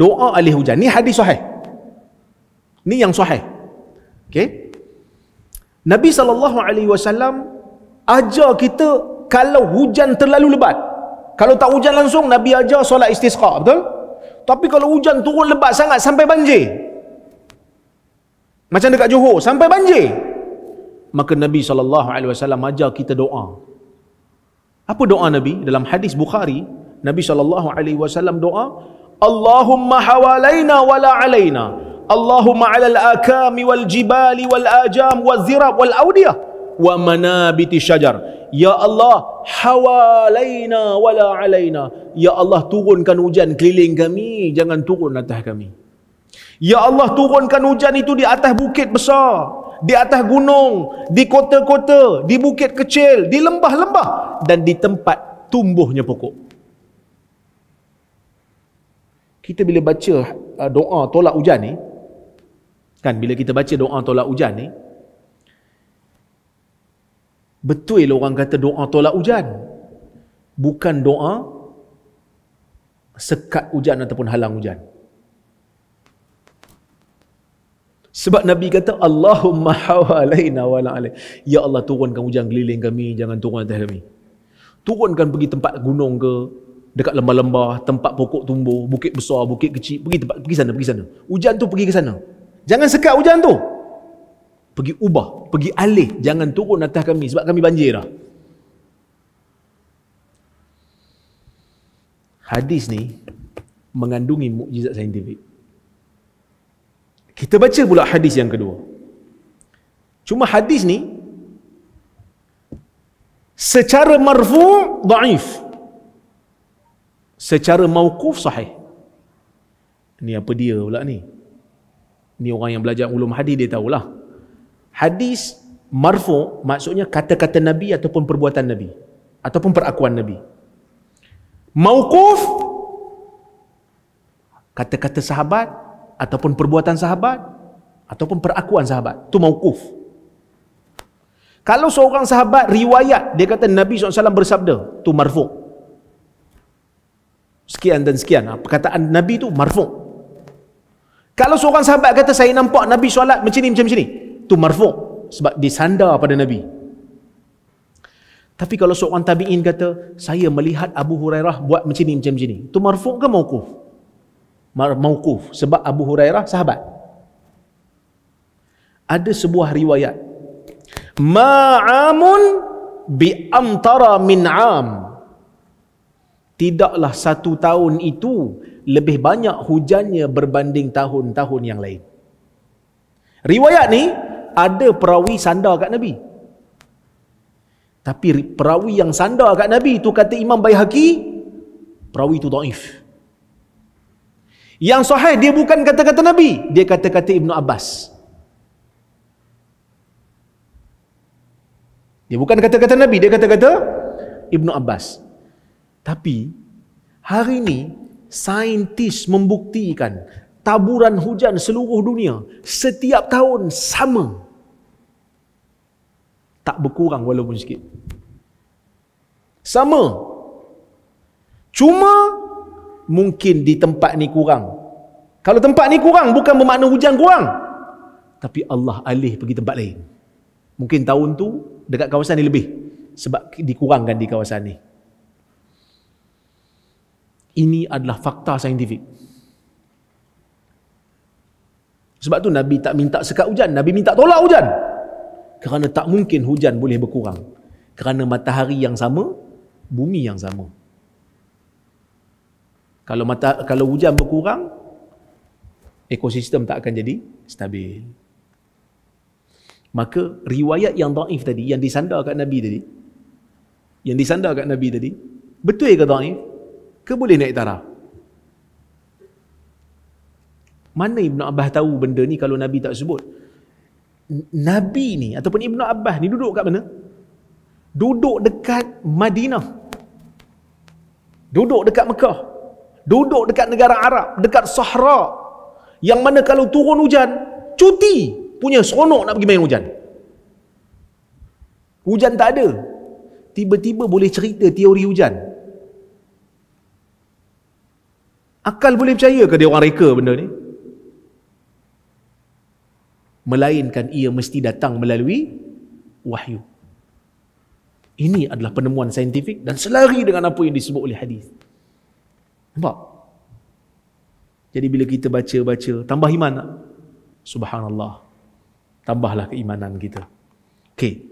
doa alih hujan. Ni hadis sahih. Ni yang sahih. Okey. Nabi sallallahu alaihi wasallam ajar kita kalau hujan terlalu lebat. Kalau tak hujan langsung Nabi ajar solat istisqa, betul? Tapi kalau hujan turun lebat sangat sampai banjir. Macam dekat Johor sampai banjir. Maka Nabi sallallahu alaihi wasallam ajar kita doa. Apa doa Nabi dalam hadis Bukhari? Nabi sallallahu alaihi wasallam doa, Allahumma hawalaina wala alaina Allahumma ala al-akami wal-jibali wal-ajam wal-zirab wal-audia wa manabiti syajar Ya Allah hawalaina wala alaina Ya Allah turunkan hujan keliling kami jangan turun atas kami Ya Allah turunkan hujan itu di atas bukit besar di atas gunung di kota-kota di bukit kecil di lembah-lembah dan di tempat tumbuhnya pokok kita bila baca uh, doa tolak hujan ni kan bila kita baca doa tolak hujan ni betul lah orang kata doa tolak hujan bukan doa sekat hujan ataupun halang hujan sebab nabi kata Allahumma hawalaina wala alai ya Allah turunkan hujan keliling kami jangan turun atas kami turunkan pergi tempat gunung ke dekat lembah-lembah, tempat pokok tumbuh, bukit besar, bukit kecil, pergi tempat pergi sana, pergi sana. Hujan tu pergi ke sana. Jangan sekat hujan tu. Pergi ubah, pergi alih, jangan turun atas kami sebab kami banjir dah. Hadis ni mengandungi mukjizat saintifik. Kita baca pula hadis yang kedua. Cuma hadis ni secara marfu' daif secara mauquf sahih. Ni apa dia pula ni? Ni orang yang belajar ulum hadis dia tahulah. Hadis marfu maksudnya kata-kata Nabi ataupun perbuatan Nabi ataupun perakuan Nabi. Mauquf kata-kata sahabat ataupun perbuatan sahabat ataupun perakuan sahabat tu mauquf. Kalau seorang sahabat riwayat dia kata Nabi SAW bersabda tu marfu' sekian dan sekian ha, perkataan Nabi itu marfu kalau seorang sahabat kata saya nampak Nabi solat macam ni macam ni tu marfu sebab disandar pada Nabi tapi kalau seorang tabi'in kata saya melihat Abu Hurairah buat macam ni macam ni tu marfu ke mauquf mauquf sebab Abu Hurairah sahabat ada sebuah riwayat ma'amun bi'amtara min'am tidaklah satu tahun itu lebih banyak hujannya berbanding tahun-tahun yang lain. Riwayat ni ada perawi sandar kat Nabi. Tapi perawi yang sandar kat Nabi tu kata Imam Baihaki, perawi tu daif. Yang sahih dia bukan kata-kata Nabi, dia kata-kata Ibnu Abbas. Dia bukan kata-kata Nabi, dia kata-kata Ibnu Abbas. Tapi hari ini saintis membuktikan taburan hujan seluruh dunia setiap tahun sama. Tak berkurang walaupun sikit. Sama. Cuma mungkin di tempat ni kurang. Kalau tempat ni kurang bukan bermakna hujan kurang. Tapi Allah alih pergi tempat lain. Mungkin tahun tu dekat kawasan ni lebih. Sebab dikurangkan di kawasan ni. Ini adalah fakta saintifik. Sebab tu Nabi tak minta sekat hujan, Nabi minta tolak hujan. Kerana tak mungkin hujan boleh berkurang. Kerana matahari yang sama, bumi yang sama. Kalau mata kalau hujan berkurang, ekosistem tak akan jadi stabil. Maka riwayat yang daif tadi, yang disandar kat Nabi tadi, yang disandar kat Nabi tadi, betul ke daif? ke boleh naik taraf? Mana Ibn Abbas tahu benda ni kalau Nabi tak sebut? Nabi ni ataupun Ibn Abbas ni duduk kat mana? Duduk dekat Madinah. Duduk dekat Mekah. Duduk dekat negara Arab, dekat Sahara. Yang mana kalau turun hujan, cuti punya seronok nak pergi main hujan. Hujan tak ada. Tiba-tiba boleh cerita teori hujan. Akal boleh percaya ke dia orang reka benda ni? Melainkan ia mesti datang melalui wahyu. Ini adalah penemuan saintifik dan selari dengan apa yang disebut oleh hadis. Nampak? Jadi bila kita baca-baca, tambah iman tak? Subhanallah. Tambahlah keimanan kita. Okey.